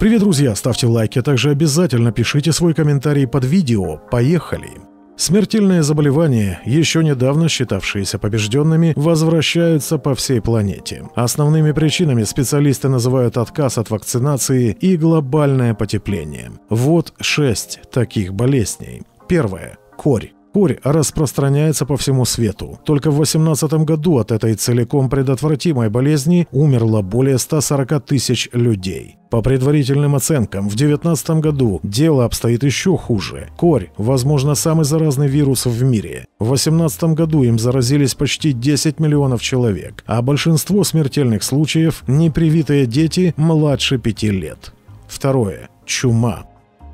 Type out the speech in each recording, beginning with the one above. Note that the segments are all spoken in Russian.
Привет, друзья! Ставьте лайки, а также обязательно пишите свой комментарий под видео. Поехали! Смертельные заболевания, еще недавно считавшиеся побежденными, возвращаются по всей планете. Основными причинами специалисты называют отказ от вакцинации и глобальное потепление. Вот шесть таких болезней. Первое – корь. Корь распространяется по всему свету. Только в 2018 году от этой целиком предотвратимой болезни умерло более 140 тысяч людей. По предварительным оценкам, в 2019 году дело обстоит еще хуже. Корь – возможно самый заразный вирус в мире. В 2018 году им заразились почти 10 миллионов человек, а большинство смертельных случаев – непривитые дети младше 5 лет. Второе. Чума.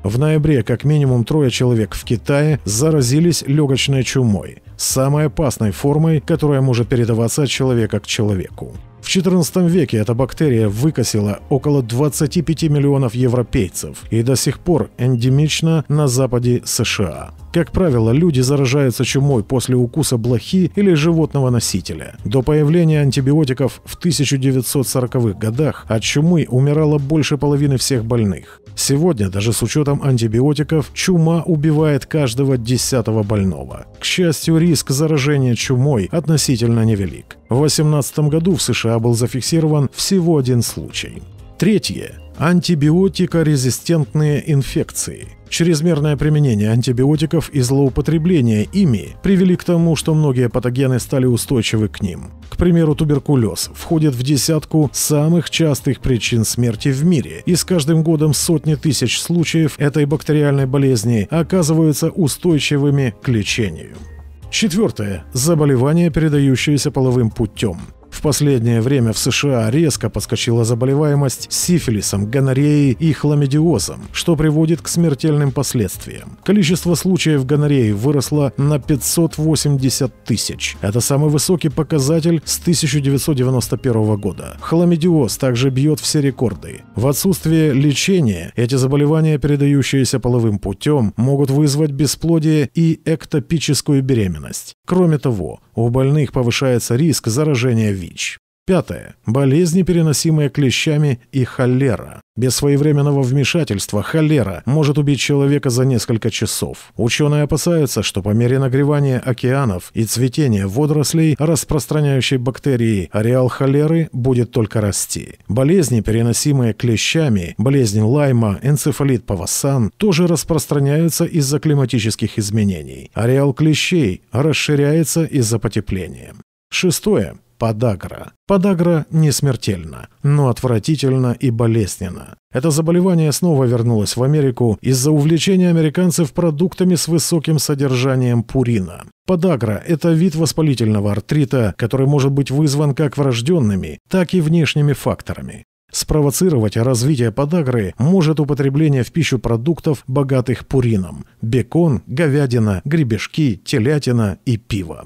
В ноябре как минимум трое человек в Китае заразились легочной чумой, самой опасной формой, которая может передаваться от человека к человеку. В XIV веке эта бактерия выкосила около 25 миллионов европейцев и до сих пор эндемична на западе США. Как правило, люди заражаются чумой после укуса блохи или животного носителя. До появления антибиотиков в 1940-х годах от чумы умирало больше половины всех больных. Сегодня, даже с учетом антибиотиков, чума убивает каждого десятого больного. К счастью, риск заражения чумой относительно невелик. В 2018 году в США был зафиксирован всего один случай. Третье. Антибиотикорезистентные инфекции. Чрезмерное применение антибиотиков и злоупотребление ими привели к тому, что многие патогены стали устойчивы к ним. К примеру, туберкулез входит в десятку самых частых причин смерти в мире, и с каждым годом сотни тысяч случаев этой бактериальной болезни оказываются устойчивыми к лечению. Четвертое. Заболевания, передающиеся половым путем. В последнее время в США резко подскочила заболеваемость сифилисом, гонореей и хламидиозом, что приводит к смертельным последствиям. Количество случаев гонореи выросло на 580 тысяч. Это самый высокий показатель с 1991 года. Хламидиоз также бьет все рекорды. В отсутствие лечения эти заболевания, передающиеся половым путем, могут вызвать бесплодие и эктопическую беременность. Кроме того, у больных повышается риск заражения ВИЧ. ВИЧ. Пятое. Болезни, переносимые клещами и холера. Без своевременного вмешательства холера может убить человека за несколько часов. Ученые опасаются, что по мере нагревания океанов и цветения водорослей, распространяющей бактерии, ареал холеры будет только расти. Болезни, переносимые клещами, болезнь Лайма, энцефалит павасан, тоже распространяются из-за климатических изменений. Ареал клещей расширяется из-за потепления. Шестое подагра. Подагра не смертельна, но отвратительно и болезненно. Это заболевание снова вернулось в Америку из-за увлечения американцев продуктами с высоким содержанием пурина. Подагра – это вид воспалительного артрита, который может быть вызван как врожденными, так и внешними факторами. Спровоцировать развитие подагры может употребление в пищу продуктов, богатых пурином – бекон, говядина, гребешки, телятина и пиво.